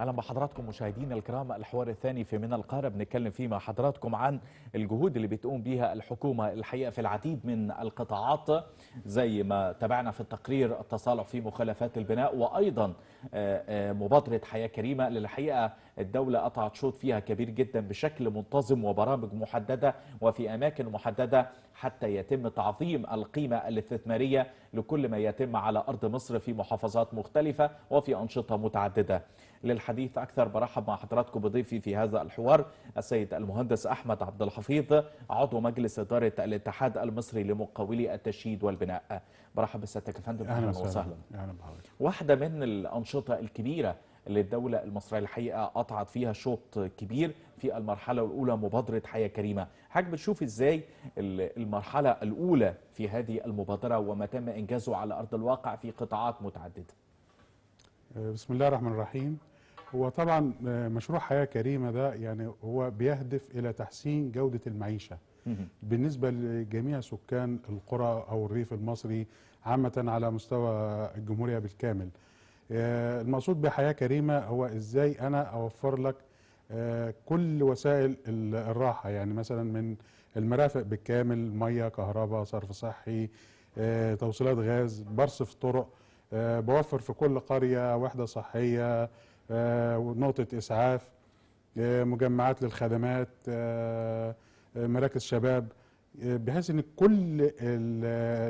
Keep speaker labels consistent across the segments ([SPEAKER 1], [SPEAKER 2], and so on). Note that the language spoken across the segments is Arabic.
[SPEAKER 1] اهلا بحضراتكم مشاهدينا الكرام الحوار الثاني في من القاره بنتكلم فيه مع حضراتكم عن الجهود اللي بتقوم بها الحكومه الحقيقه في العديد من القطاعات زي ما تابعنا في التقرير التصالح في مخالفات البناء وايضا آه، آه، مبادره حياه كريمه اللي الحقيقه الدوله قطعت شوط فيها كبير جدا بشكل منتظم وبرامج محدده وفي اماكن محدده حتى يتم تعظيم القيمه الاستثماريه لكل ما يتم على ارض مصر في محافظات مختلفه وفي انشطه متعدده للحديث أكثر برحب مع حضراتكم بضيفي في هذا الحوار السيد المهندس أحمد عبد الحفيظ عضو مجلس إدارة الاتحاد المصري لمقاولي التشييد والبناء برحب بسيادتك يا فندم أهلا وسهلا أهلا بحضرتك واحدة من الأنشطة الكبيرة اللي الدولة المصرية الحقيقة قطعت فيها شوط كبير في المرحلة الأولى مبادرة حياة كريمة حضرتك بتشوف إزاي المرحلة الأولى في هذه المبادرة وما تم إنجازه على أرض الواقع في قطاعات متعددة
[SPEAKER 2] آه، بسم الله الرحمن الرحيم هو طبعا آه، مشروع حياة كريمة ده يعني هو بيهدف إلى تحسين جودة المعيشة بالنسبة لجميع سكان القرى أو الريف المصري عامة على مستوى الجمهورية بالكامل آه، المقصود بحياة كريمة هو إزاي أنا أوفر لك كل وسائل الراحة يعني مثلا من المرافق بالكامل مية كهرباء صرف صحي توصيلات غاز برصف طرق آه، بوفر في كل قرية وحدة صحية آه، ونقطة إسعاف آه، مجمعات للخدمات مراكز شباب بحيث ان كل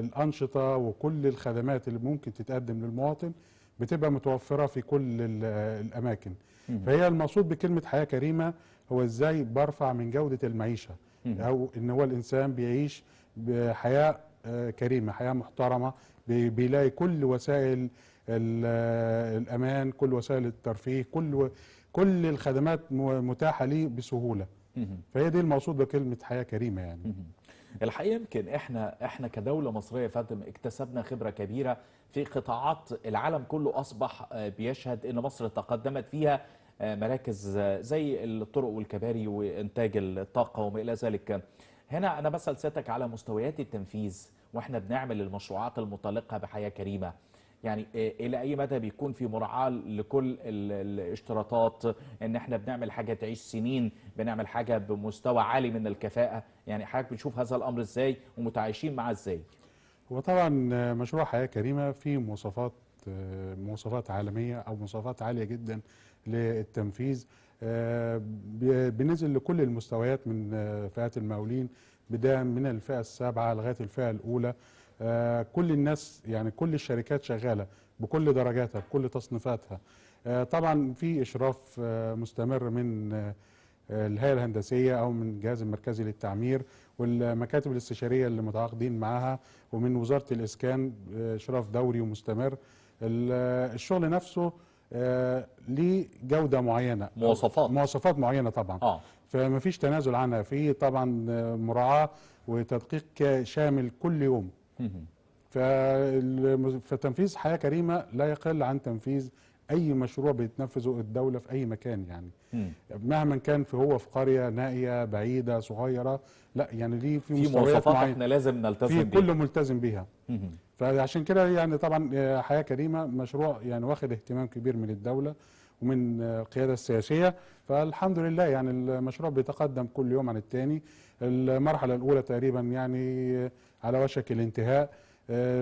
[SPEAKER 2] الانشطه وكل الخدمات اللي ممكن تتقدم للمواطن بتبقى متوفره في كل الاماكن فهي المقصود بكلمه حياه كريمه هو ازاي برفع من جوده المعيشه او ان هو الانسان بيعيش بحياه آه، كريمه حياه محترمه بيلاقي كل وسائل الامان كل وسائل الترفيه كل كل الخدمات متاحه ليه بسهوله فهي دي المقصود بكلمه حياه كريمه يعني
[SPEAKER 1] الحقيقه يمكن احنا احنا كدوله مصريه فاتم اكتسبنا خبره كبيره في قطاعات العالم كله اصبح آه، بيشهد ان مصر تقدمت فيها آه، مراكز زي الطرق والكباري وانتاج الطاقه وما الى ذلك هنا انا بسال سيادتك على مستويات التنفيذ واحنا بنعمل المشروعات المتعلقه بحياه كريمه يعني الى اي مدى بيكون في مراعاه لكل الاشتراطات ان احنا بنعمل حاجه تعيش سنين بنعمل حاجه بمستوى عالي من الكفاءه يعني حضرتك بتشوف هذا الامر ازاي ومتعايشين معاه ازاي
[SPEAKER 2] هو طبعا مشروع حياه كريمه فيه مواصفات مواصفات عالميه او مواصفات عاليه جدا للتنفيذ آه، بنزل لكل المستويات من آه، فئات المقاولين بدايه من الفئه السابعه لغايه الفئه الاولى آه، كل الناس يعني كل الشركات شغاله بكل درجاتها بكل تصنيفاتها آه، طبعا في اشراف آه، مستمر من الهيئه الهندسيه او من الجهاز المركزي للتعمير والمكاتب الاستشاريه اللي متعاقدين معاها ومن وزاره الاسكان اشراف دوري ومستمر الشغل نفسه ليه جوده معينه مواصفات مواصفات معينه طبعا آه. فما فيش تنازل عنها في طبعا مراعاه وتدقيق شامل كل يوم فتنفيذ حياه كريمه لا يقل عن تنفيذ اي مشروع بتنفذه الدوله في اي مكان يعني مهما كان في هو في قريه نائيه بعيده صغيره لا يعني ليه في, في مواصفات احنا لازم نلتزم بيها كله ملتزم بيها فعشان كده يعني طبعا آه، حياه كريمه مشروع يعني واخد اهتمام كبير من الدوله ومن القيادة السياسية فالحمد لله يعني المشروع بيتقدم كل يوم عن الثاني المرحلة الأولى تقريبا يعني على وشك الانتهاء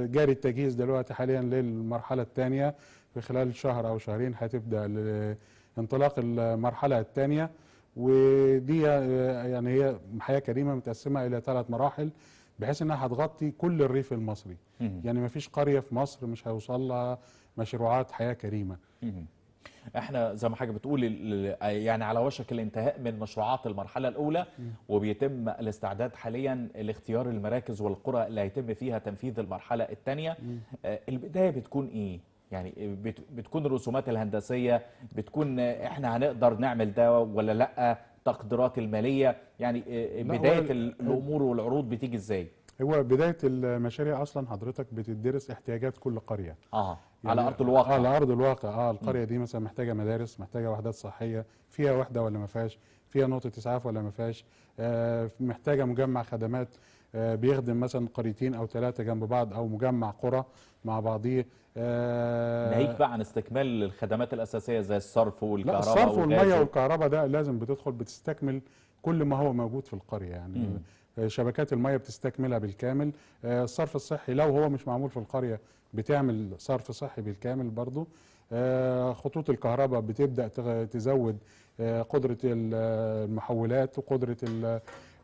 [SPEAKER 2] جاري التجهيز دلوقتي حاليا للمرحلة الثانية في خلال شهر أو شهرين هتبدأ انطلاق المرحلة الثانية ودي يعني هي حياة كريمة متقسمة إلى ثلاث مراحل بحيث انها هتغطي كل الريف المصري يعني ما فيش قريه في مصر مش هيوصل لها مشروعات حياه كريمه
[SPEAKER 1] احنا زي ما حضرتك بتقول يعني على وشك الانتهاء من مشروعات المرحله الاولى وبيتم الاستعداد حاليا لاختيار المراكز والقرى اللي هيتم فيها تنفيذ المرحله الثانيه آه، البدايه بتكون ايه يعني بتكون الرسومات الهندسيه بتكون احنا هنقدر نعمل ده ولا لا التقديرات الماليه يعني آه، بدايه الامور والعروض بتيجي ازاي
[SPEAKER 2] هو بدايه المشاريع اصلا حضرتك بتدرس احتياجات كل قريه اه يعني على ارض الواقع آه، على ارض الواقع اه القريه دي مثلا محتاجه مدارس محتاجه وحدات صحيه فيها وحده ولا ما فيهاش فيها نقطه اسعاف ولا ما فيهاش آه محتاجه مجمع خدمات آه بيخدم مثلا قريتين او ثلاثه جنب بعض او مجمع قرى مع بعضيه آه ناهيك
[SPEAKER 1] بقى عن استكمال الخدمات الاساسيه زي الصرف والكهرباء لا الصرف والميه
[SPEAKER 2] والكهرباء ده لازم بتدخل بتستكمل كل ما هو موجود في القريه يعني مم. آه، شبكات الميه بتستكملها بالكامل آه، الصرف الصحي لو هو مش معمول في القريه بتعمل صرف صحي بالكامل برضو آه، خطوط الكهرباء بتبدأ تزود آه، قدرة المحولات وقدرة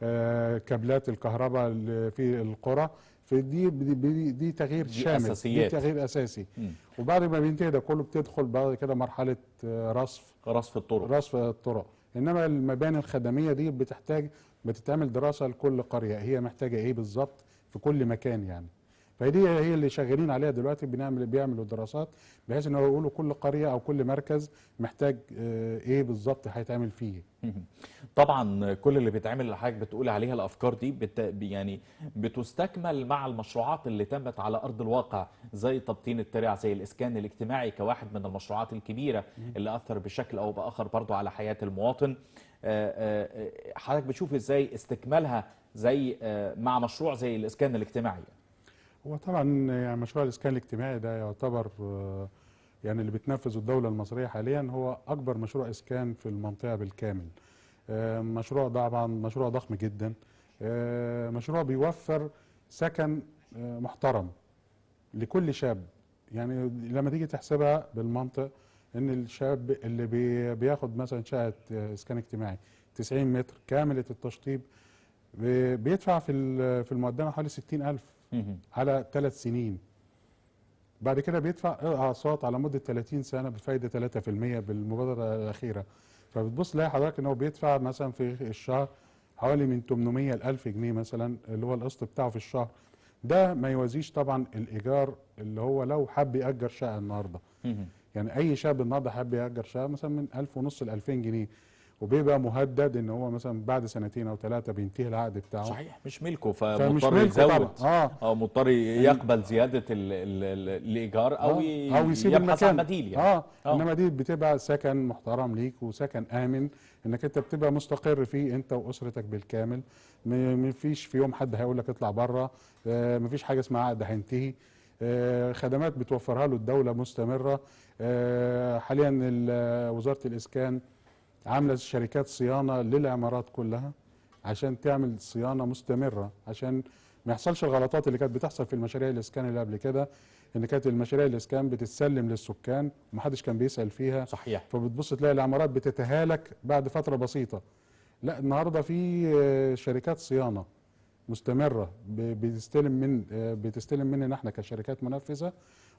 [SPEAKER 2] آه، كابلات الكهرباء في القرى فدي دي, دي تغيير دي شامل أساسيات. دي تغيير اساسي وبعد ما بينتهي ده كله بتدخل بعد كده مرحله رصف رصف الطرق رصف الطرق انما المباني الخدميه دي بتحتاج بتتعمل دراسه لكل قريه هي محتاجه ايه بالظبط في كل مكان يعني فدي هي اللي شغالين عليها دلوقتي بنعمل بيعملوا دراسات بحيث ان هو يقولوا كل قريه او كل مركز محتاج آه، ايه بالظبط هيتعمل فيه طبعا كل اللي
[SPEAKER 1] بيتعمل اللي حضرتك بتقول عليها الافكار دي بت يعني بتستكمل مع المشروعات اللي تمت على ارض الواقع زي تبطين الترع زي الاسكان الاجتماعي كواحد من المشروعات الكبيره اللي اثر بشكل او باخر برضه على حياه المواطن آه، آه، حضرتك بتشوف ازاي استكمالها زي مع مشروع زي الاسكان الاجتماعي
[SPEAKER 2] هو طبعا يعني مشروع الاسكان الاجتماعي ده يعتبر آه، يعني اللي بتنفذه الدوله المصريه حاليا هو اكبر مشروع اسكان في المنطقه بالكامل آه، مشروع طبعا مشروع ضخم جدا آه، مشروع بيوفر سكن محترم لكل شاب يعني لما تيجي تحسبها بالمنطق ان الشاب اللي بياخد مثلا شقه اسكان اجتماعي 90 متر كامله التشطيب بيدفع في في المقدمه حوالي 60000 على ثلاث سنين بعد كده بيدفع إيه، اقساط على مده 30 سنه بفايده 3% بالمبادره الاخيره فبتبص تلاقي حضرتك ان هو بيدفع مثلا في الشهر حوالي من 800 ل 1000 جنيه مثلا اللي هو القسط بتاعه في الشهر ده ما يوازيش طبعا الايجار اللي هو لو حب ياجر شقه النهارده يعني اي شاب النهارده حب ياجر شقه مثلا من 1000 ونص ل 2000 جنيه وبيبقى مهدد ان هو مثلا بعد سنتين او ثلاثه بينتهي العقد بتاعه صحيح مش ملكه فمضطر يزود
[SPEAKER 1] اه او مضطر يعني يقبل زياده الـ الـ الايجار او آه او يسيب يبحث عن بديل يعني
[SPEAKER 2] آه, اه انما دي بتبقى سكن محترم ليك وسكن امن انك انت بتبقى مستقر فيه انت واسرتك بالكامل ما فيش في يوم حد هيقول لك اطلع بره آه، ما فيش حاجه اسمها عقد هينتهي آه، خدمات بتوفرها له الدوله مستمره آه، حاليا وزاره الاسكان عامله شركات صيانه للعمارات كلها عشان تعمل صيانه مستمره عشان ما يحصلش الغلطات اللي كانت بتحصل في المشاريع الاسكان اللي قبل كده ان كانت المشاريع الاسكان بتتسلم للسكان ومحدش كان بيسال فيها صحيح فبتبص تلاقي العمارات بتتهالك بعد فتره بسيطه لا النهارده في آه، شركات صيانه مستمره بتستلم من آه، بتستلم مننا احنا كشركات منفذه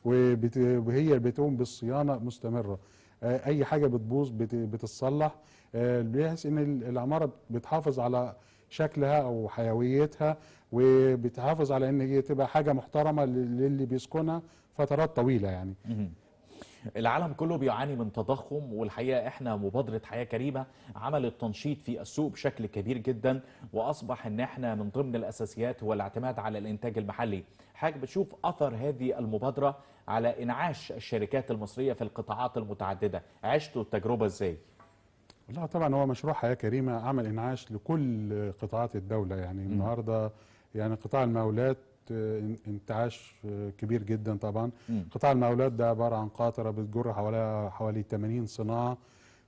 [SPEAKER 2] وهي بتقوم بالصيانه مستمره آه، اي حاجه بتبوظ بتتصلح آه، بحيث ان العماره بتحافظ على شكلها او حيويتها وبتحافظ على ان هي تبقى حاجه محترمه للي بيسكنها فترات طويله يعني
[SPEAKER 1] العالم كله بيعاني من تضخم والحقيقه احنا مبادره حياه كريمه عملت تنشيط في السوق بشكل كبير جدا واصبح ان احنا من ضمن الاساسيات هو الاعتماد على الانتاج المحلي حضرتك بتشوف اثر هذه المبادره على انعاش الشركات المصريه في القطاعات المتعدده عشتوا التجربه ازاي
[SPEAKER 2] لا طبعا هو مشروع حياه كريمه عمل انعاش لكل قطاعات الدوله يعني م. النهارده يعني قطاع المقاولات آه، انتعاش آه، كبير جدا طبعا م. قطاع المقاولات ده عباره عن قاطره بتجر حواليها حوالي 80 صناعه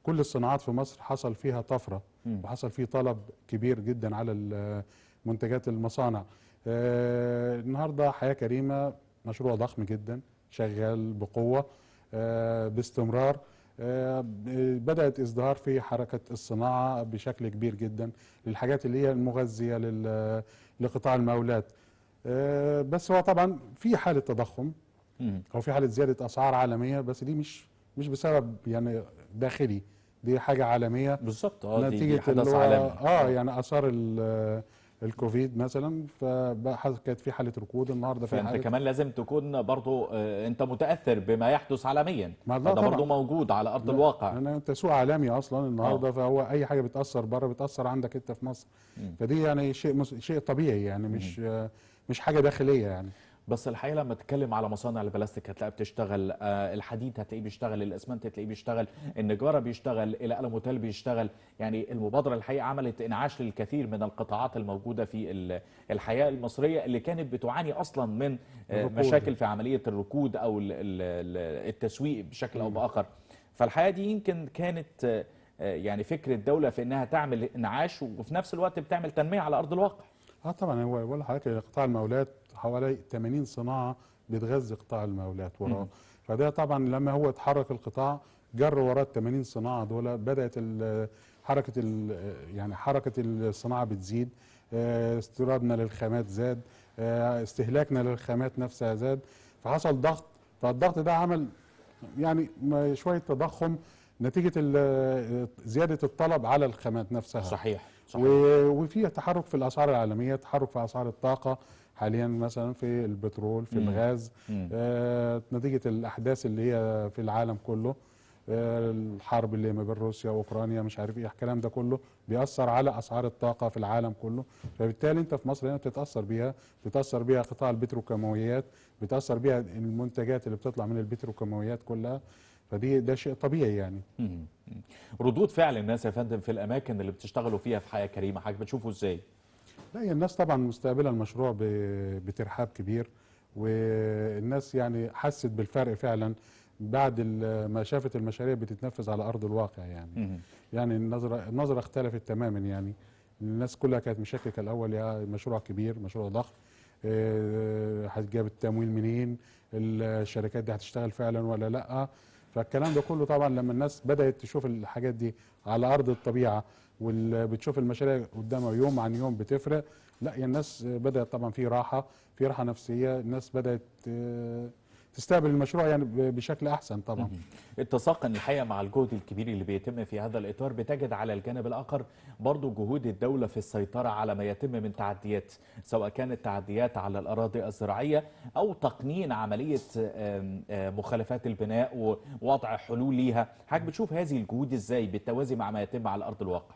[SPEAKER 2] كل الصناعات في مصر حصل فيها طفره م. وحصل فيه طلب كبير جدا على آه، منتجات المصانع آه النهارده حياه كريمه مشروع ضخم جدا شغال بقوه آه، باستمرار آه، بدات ازدهار في حركه الصناعه بشكل كبير جدا للحاجات اللي هي المغذيه لقطاع المولات آه، بس هو طبعا في حاله تضخم او في حاله زياده اسعار عالميه بس دي مش مش بسبب يعني داخلي دي حاجه عالميه بالظبط اه نتيجه دي حدث عالمي اه يعني اثار الكوفيد مثلا فبقى كانت في حاله ركود النهارده في انت كمان
[SPEAKER 1] لازم تكون برضو آه، انت متاثر بما يحدث عالميا ده برضو موجود على
[SPEAKER 2] ارض لا. الواقع انا انت سوق عالمي اصلا النهارده أوه. فهو اي حاجه بتاثر بره بتاثر عندك انت في مصر م. فدي يعني شيء شيء طبيعي يعني مش م. آه، مش حاجه داخليه يعني بس
[SPEAKER 1] الحقيقه لما تتكلم على مصانع البلاستيك هتلاقي بتشتغل آه، الحديد هتلاقيه بيشتغل الاسمنت هتلاقيه بيشتغل النجاره بيشتغل القلم وتال بيشتغل يعني المبادره الحقيقه عملت انعاش للكثير من القطاعات الموجوده في الحياه المصريه اللي كانت بتعاني اصلا من آه، مشاكل في عمليه الركود او التسويق بشكل او باخر فالحقيقه دي يمكن كانت آه، يعني فكره الدوله في انها تعمل انعاش وفي نفس الوقت بتعمل تنميه على ارض الواقع
[SPEAKER 2] اه طبعا هو بقول لحضرتك قطاع المولات حوالي 80 صناعه بتغذي قطاع المولات وراه فده طبعا لما هو اتحرك القطاع جر وراه ال 80 صناعه دول بدات حركه يعني حركه الصناعه بتزيد آه استيرادنا للخامات زاد آه استهلاكنا للخامات نفسها زاد فحصل ضغط فالضغط ده عمل يعني شويه تضخم نتيجه آه زياده الطلب على الخامات نفسها صحيح وفي تحرك في الاسعار العالميه تحرك في اسعار الطاقه حاليا مثلا في البترول في مم. الغاز مم. آه نتيجه الاحداث اللي هي في العالم كله آه الحرب اللي ما بين روسيا واوكرانيا مش عارف ايه الكلام ده كله بيأثر على اسعار الطاقه في العالم كله فبالتالي انت في مصر هنا بتتأثر بيها بتتأثر بيها قطاع البتروكيماويات بتأثر بيها المنتجات اللي بتطلع من البتروكيماويات كلها فدي ده شيء طبيعي يعني
[SPEAKER 1] ردود فعل الناس يا فندم في الاماكن اللي بتشتغلوا فيها في حياه كريمه حاجه بتشوفه ازاي؟
[SPEAKER 2] لا هي الناس طبعا مستقبله المشروع بترحاب كبير والناس يعني حست بالفرق فعلا بعد ما شافت المشاريع بتتنفذ على ارض الواقع يعني يعني النظره النظره اختلفت تماما يعني الناس كلها كانت مشككه الاول يا مشروع كبير مشروع ضخم آه، هتجيب التمويل منين الشركات دي هتشتغل فعلا ولا لا فالكلام ده كله طبعا لما الناس بدات تشوف الحاجات دي على ارض الطبيعه وبتشوف المشاريع قدامها يوم عن يوم بتفرق لا الناس بدات طبعا في راحه في راحه نفسيه الناس بدات آه، تستقبل المشروع يعني بشكل احسن طبعا
[SPEAKER 1] اتساقا الحقيقه مع الجهد الكبير اللي بيتم في هذا الاطار بتجد على الجانب الاخر برضو جهود الدوله في السيطره على ما يتم من تعديات سواء كانت تعديات على الاراضي الزراعيه او تقنين عمليه مخالفات البناء ووضع حلول ليها حضرتك بتشوف هذه الجهود ازاي بالتوازي مع ما يتم على ارض الواقع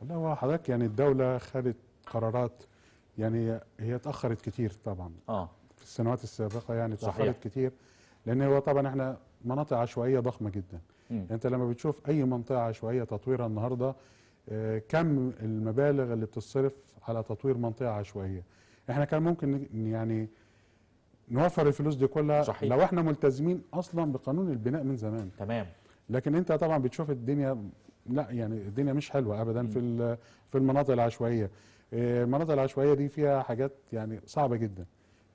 [SPEAKER 2] والله هو حضرتك يعني الدوله خدت قرارات يعني هي اتاخرت كتير طبعا اه السنوات السابقه يعني تاخرت كتير لان هو طبعا احنا مناطق عشوائيه ضخمه جدا مم. انت لما بتشوف اي منطقه عشوائيه تطويرها النهارده آه، كم المبالغ اللي بتصرف على تطوير منطقه عشوائيه احنا كان ممكن يعني نوفر الفلوس دي كلها صحيح. لو احنا ملتزمين اصلا بقانون البناء من زمان تمام لكن انت طبعا بتشوف الدنيا لا يعني الدنيا مش حلوه ابدا في في المناطق العشوائيه آه، المناطق العشوائيه دي فيها حاجات يعني صعبه جدا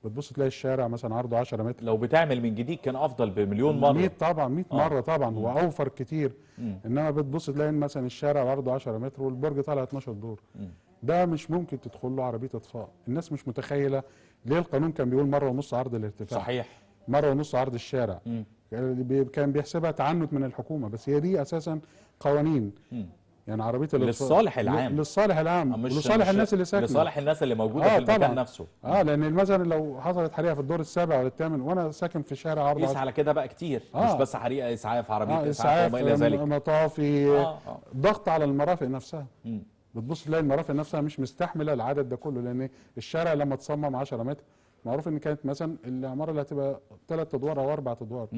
[SPEAKER 2] بتبص تلاقي الشارع مثلا عرضه 10 متر
[SPEAKER 1] لو بتعمل من جديد كان افضل بمليون مره 100
[SPEAKER 2] طبعا 100 آه. مره طبعا هو اوفر كتير مم. انما بتبص تلاقي مثلا الشارع عرضه 10 متر والبرج طالع 12 دور مم. ده مش ممكن تدخل له عربيه اطفاء الناس مش متخيله ليه القانون كان بيقول مره ونص عرض الارتفاع صحيح مره ونص عرض الشارع مم. يعني كان بيحسبها تعنت من الحكومه بس هي دي اساسا قوانين مم. يعني عربيه للصالح العام للصالح العام مش لصالح الناس اللي ساكنه لصالح الناس اللي
[SPEAKER 1] موجوده آه في المكان نفسه
[SPEAKER 2] اه لان مثلا لو حصلت حريقه في الدور السابع ولا الثامن وانا ساكن في شارع عرض يسعى على
[SPEAKER 1] كده بقى كتير آه. مش بس حريقه اسعاف عربيه آه اسعاف وما الى ذلك
[SPEAKER 2] مطافي آه. آه. ضغط على المرافق نفسها م. بتبص تلاقي المرافق نفسها مش مستحمله العدد ده كله لان الشارع لما اتصمم 10 متر معروف ان كانت مثلا العماره اللي هتبقى ثلاث ادوار او اربع ادوار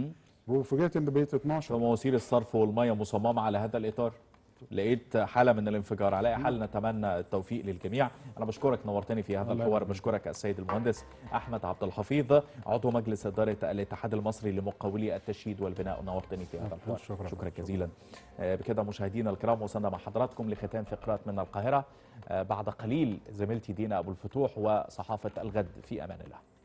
[SPEAKER 2] وفجأة ان بقيت 12
[SPEAKER 1] فمواسير الصرف والميه مصممه على هذا الاطار لقيت حاله من الانفجار على اي حال نتمنى التوفيق للجميع انا بشكرك نورتني في هذا الحوار بشكرك السيد المهندس احمد عبد الحفيظ عضو مجلس اداره الاتحاد المصري لمقاولي التشييد والبناء نورتني في هذا الحوار شكرا, شكرا جزيلا آه، بكده مشاهدينا الكرام وصلنا مع حضراتكم لختام فقرات من القاهره آه، بعد قليل زميلتي دينا ابو الفتوح وصحافه الغد في امان الله